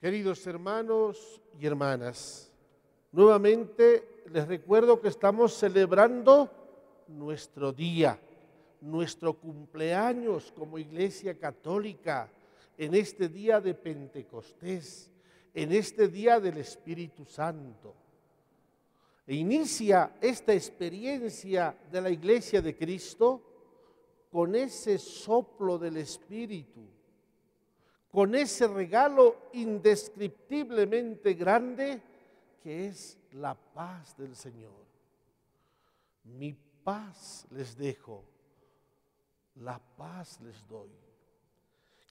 Queridos hermanos y hermanas, nuevamente les recuerdo que estamos celebrando nuestro día, nuestro cumpleaños como Iglesia Católica, en este día de Pentecostés, en este día del Espíritu Santo. E inicia esta experiencia de la Iglesia de Cristo con ese soplo del Espíritu con ese regalo indescriptiblemente grande que es la paz del Señor. Mi paz les dejo, la paz les doy.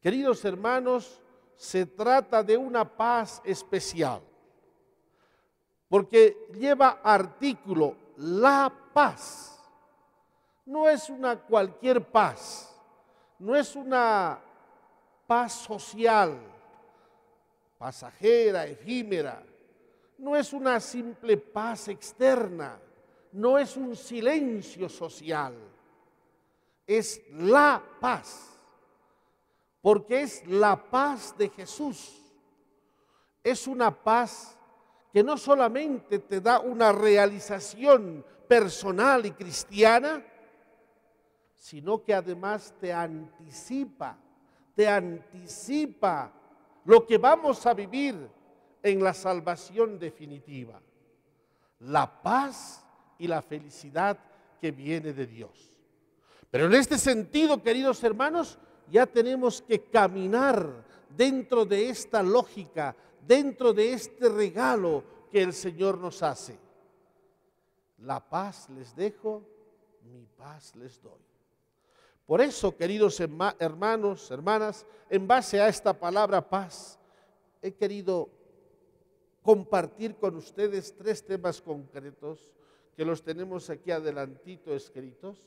Queridos hermanos, se trata de una paz especial, porque lleva artículo la paz. No es una cualquier paz, no es una paz social, pasajera, efímera. No es una simple paz externa, no es un silencio social, es la paz, porque es la paz de Jesús. Es una paz que no solamente te da una realización personal y cristiana, sino que además te anticipa te anticipa lo que vamos a vivir en la salvación definitiva, la paz y la felicidad que viene de Dios. Pero en este sentido, queridos hermanos, ya tenemos que caminar dentro de esta lógica, dentro de este regalo que el Señor nos hace. La paz les dejo, mi paz les doy. Por eso, queridos hermanos, hermanas, en base a esta palabra paz, he querido compartir con ustedes tres temas concretos que los tenemos aquí adelantito escritos.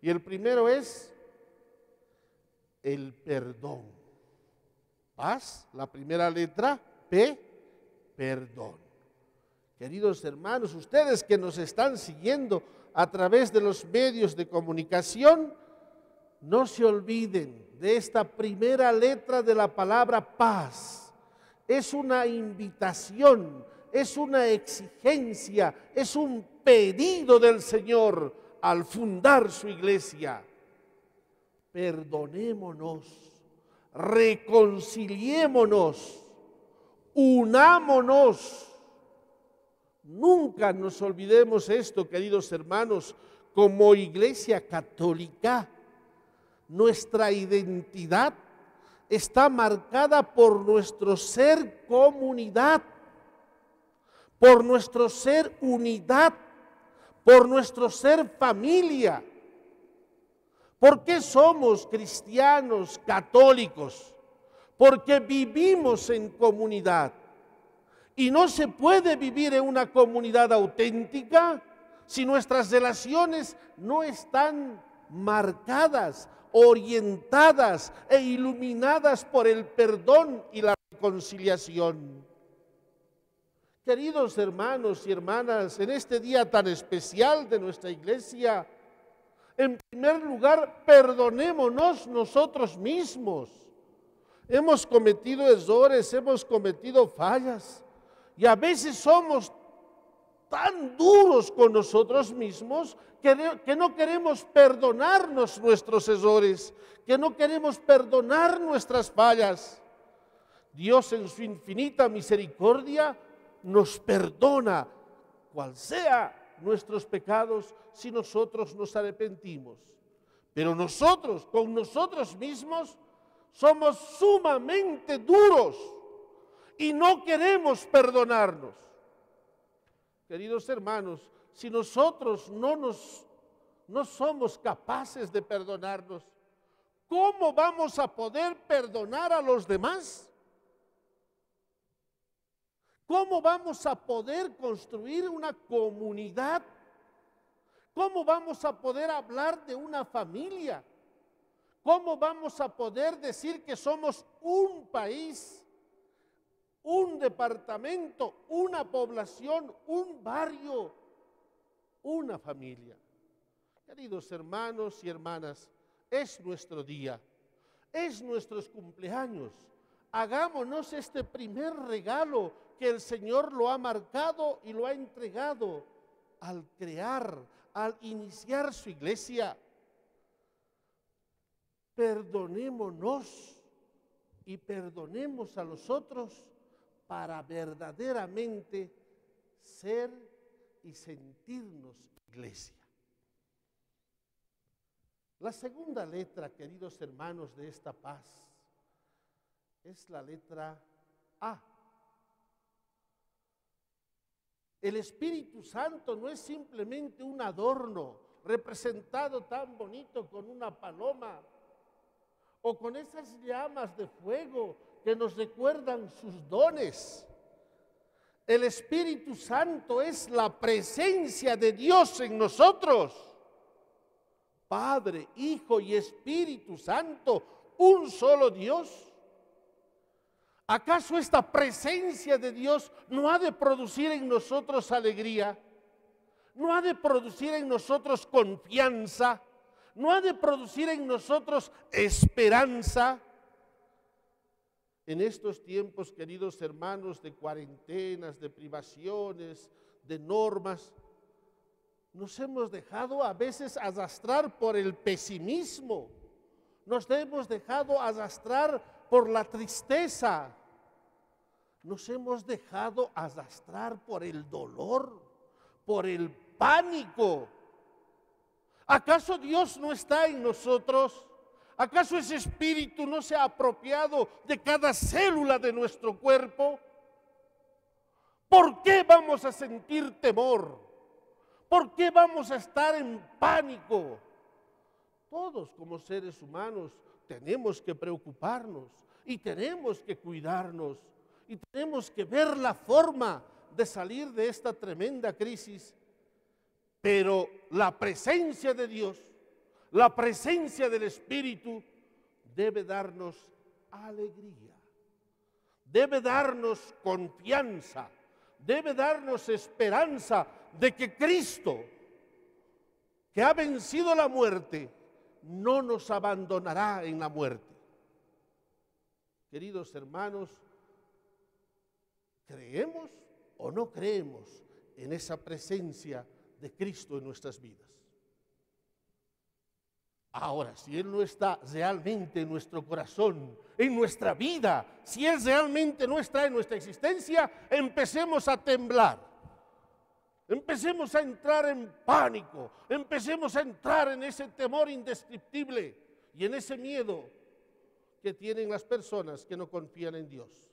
Y el primero es el perdón. Paz, la primera letra, P, perdón. Queridos hermanos, ustedes que nos están siguiendo a través de los medios de comunicación, no se olviden de esta primera letra de la palabra paz. Es una invitación, es una exigencia, es un pedido del Señor al fundar su iglesia. Perdonémonos, reconciliémonos, unámonos. Nunca nos olvidemos esto, queridos hermanos, como iglesia católica nuestra identidad está marcada por nuestro ser comunidad, por nuestro ser unidad, por nuestro ser familia. ¿Por qué somos cristianos católicos? Porque vivimos en comunidad. Y no se puede vivir en una comunidad auténtica si nuestras relaciones no están marcadas, orientadas e iluminadas por el perdón y la reconciliación. Queridos hermanos y hermanas, en este día tan especial de nuestra iglesia, en primer lugar, perdonémonos nosotros mismos. Hemos cometido errores, hemos cometido fallas y a veces somos tan duros con nosotros mismos que, no queremos perdonarnos nuestros errores, que no queremos perdonar nuestras fallas. Dios en su infinita misericordia nos perdona cual sea nuestros pecados si nosotros nos arrepentimos. Pero nosotros, con nosotros mismos, somos sumamente duros y no queremos perdonarnos. Queridos hermanos, si nosotros no nos no somos capaces de perdonarnos, ¿cómo vamos a poder perdonar a los demás? ¿Cómo vamos a poder construir una comunidad? ¿Cómo vamos a poder hablar de una familia? ¿Cómo vamos a poder decir que somos un país? un departamento, una población, un barrio, una familia. Queridos hermanos y hermanas, es nuestro día, es nuestros cumpleaños. Hagámonos este primer regalo que el Señor lo ha marcado y lo ha entregado al crear, al iniciar su iglesia. Perdonémonos y perdonemos a los otros para verdaderamente ser y sentirnos iglesia. La segunda letra, queridos hermanos, de esta paz es la letra A. El Espíritu Santo no es simplemente un adorno representado tan bonito con una paloma o con esas llamas de fuego que nos recuerdan sus dones. El Espíritu Santo es la presencia de Dios en nosotros. Padre, Hijo y Espíritu Santo, un solo Dios. ¿Acaso esta presencia de Dios no ha de producir en nosotros alegría? ¿No ha de producir en nosotros confianza? no ha de producir en nosotros esperanza. En estos tiempos, queridos hermanos, de cuarentenas, de privaciones, de normas, nos hemos dejado a veces arrastrar por el pesimismo, nos hemos dejado arrastrar por la tristeza, nos hemos dejado arrastrar por el dolor, por el pánico, ¿Acaso Dios no está en nosotros? ¿Acaso ese espíritu no se ha apropiado de cada célula de nuestro cuerpo? ¿Por qué vamos a sentir temor? ¿Por qué vamos a estar en pánico? Todos como seres humanos tenemos que preocuparnos y tenemos que cuidarnos y tenemos que ver la forma de salir de esta tremenda crisis pero la presencia de Dios, la presencia del Espíritu debe darnos alegría, debe darnos confianza, debe darnos esperanza de que Cristo, que ha vencido la muerte, no nos abandonará en la muerte. Queridos hermanos, ¿creemos o no creemos en esa presencia Cristo en nuestras vidas. Ahora, si Él no está realmente en nuestro corazón, en nuestra vida, si Él realmente no está en nuestra existencia, empecemos a temblar. Empecemos a entrar en pánico, empecemos a entrar en ese temor indescriptible y en ese miedo que tienen las personas que no confían en Dios.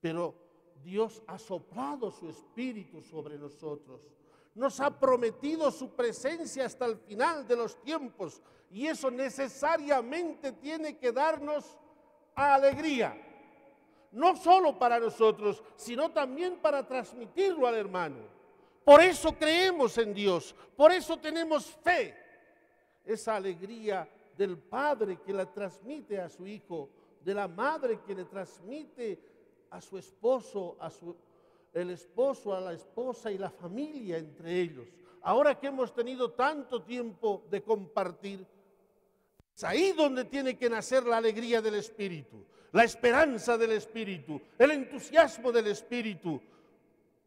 Pero Dios ha soplado su espíritu sobre nosotros nos ha prometido su presencia hasta el final de los tiempos y eso necesariamente tiene que darnos alegría. No solo para nosotros, sino también para transmitirlo al hermano. Por eso creemos en Dios, por eso tenemos fe. Esa alegría del padre que la transmite a su hijo, de la madre que le transmite a su esposo, a su el esposo a la esposa y la familia entre ellos. Ahora que hemos tenido tanto tiempo de compartir, es ahí donde tiene que nacer la alegría del Espíritu, la esperanza del Espíritu, el entusiasmo del Espíritu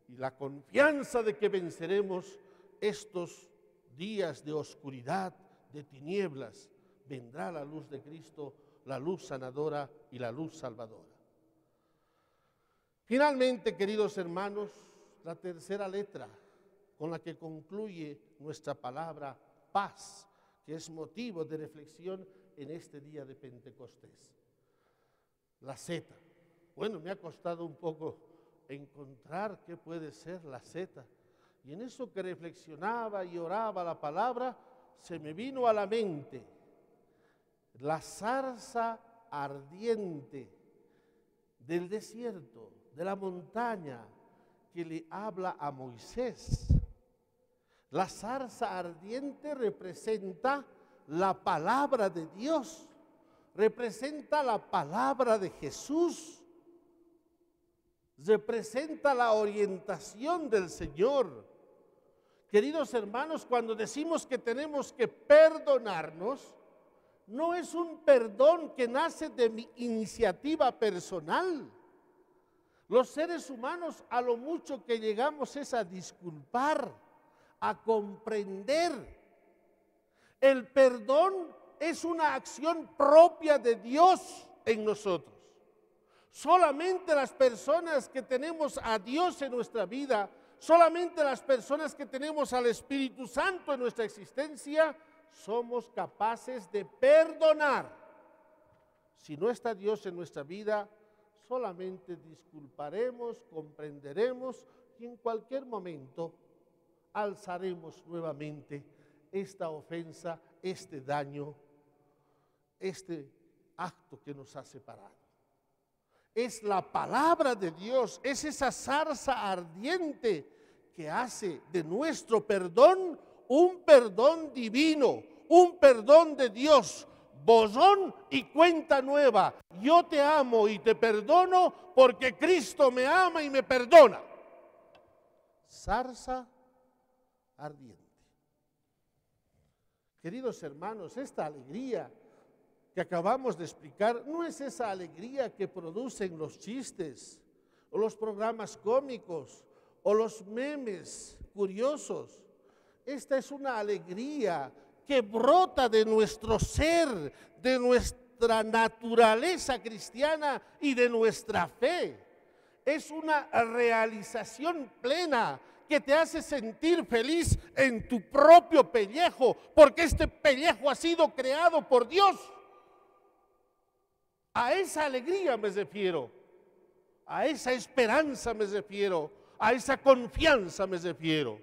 y la confianza de que venceremos estos días de oscuridad, de tinieblas. Vendrá la luz de Cristo, la luz sanadora y la luz salvadora. Finalmente, queridos hermanos, la tercera letra con la que concluye nuestra palabra paz, que es motivo de reflexión en este día de Pentecostés. La Z. Bueno, me ha costado un poco encontrar qué puede ser la Z. Y en eso que reflexionaba y oraba la palabra, se me vino a la mente la zarza ardiente del desierto de la montaña que le habla a Moisés. La zarza ardiente representa la palabra de Dios, representa la palabra de Jesús, representa la orientación del Señor. Queridos hermanos, cuando decimos que tenemos que perdonarnos, no es un perdón que nace de mi iniciativa personal los seres humanos a lo mucho que llegamos es a disculpar, a comprender. El perdón es una acción propia de Dios en nosotros. Solamente las personas que tenemos a Dios en nuestra vida, solamente las personas que tenemos al Espíritu Santo en nuestra existencia, somos capaces de perdonar. Si no está Dios en nuestra vida, solamente disculparemos, comprenderemos y en cualquier momento alzaremos nuevamente esta ofensa, este daño, este acto que nos ha separado. Es la palabra de Dios, es esa zarza ardiente que hace de nuestro perdón un perdón divino, un perdón de Dios, Bozón y cuenta nueva. Yo te amo y te perdono porque Cristo me ama y me perdona. Zarza ardiente. Queridos hermanos, esta alegría que acabamos de explicar no es esa alegría que producen los chistes o los programas cómicos o los memes curiosos. Esta es una alegría que brota de nuestro ser, de nuestra naturaleza cristiana y de nuestra fe. Es una realización plena que te hace sentir feliz en tu propio pellejo, porque este pellejo ha sido creado por Dios. A esa alegría me refiero, a esa esperanza me refiero, a esa confianza me refiero.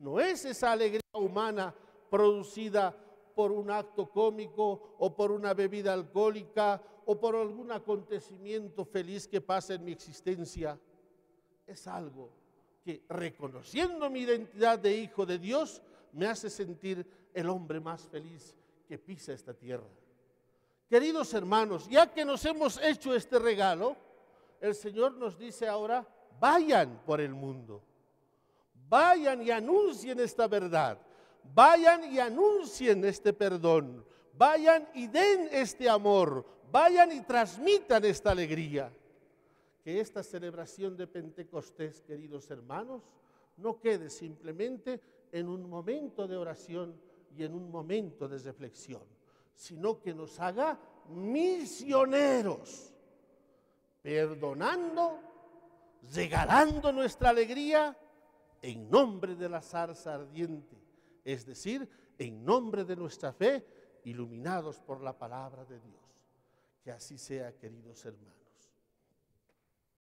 No es esa alegría humana producida por un acto cómico o por una bebida alcohólica o por algún acontecimiento feliz que pasa en mi existencia. Es algo que reconociendo mi identidad de hijo de Dios me hace sentir el hombre más feliz que pisa esta tierra. Queridos hermanos, ya que nos hemos hecho este regalo, el Señor nos dice ahora, vayan por el mundo, vayan y anuncien esta verdad vayan y anuncien este perdón, vayan y den este amor, vayan y transmitan esta alegría. Que esta celebración de Pentecostés, queridos hermanos, no quede simplemente en un momento de oración y en un momento de reflexión, sino que nos haga misioneros, perdonando, regalando nuestra alegría en nombre de la zarza ardiente es decir, en nombre de nuestra fe, iluminados por la palabra de Dios. Que así sea, queridos hermanos.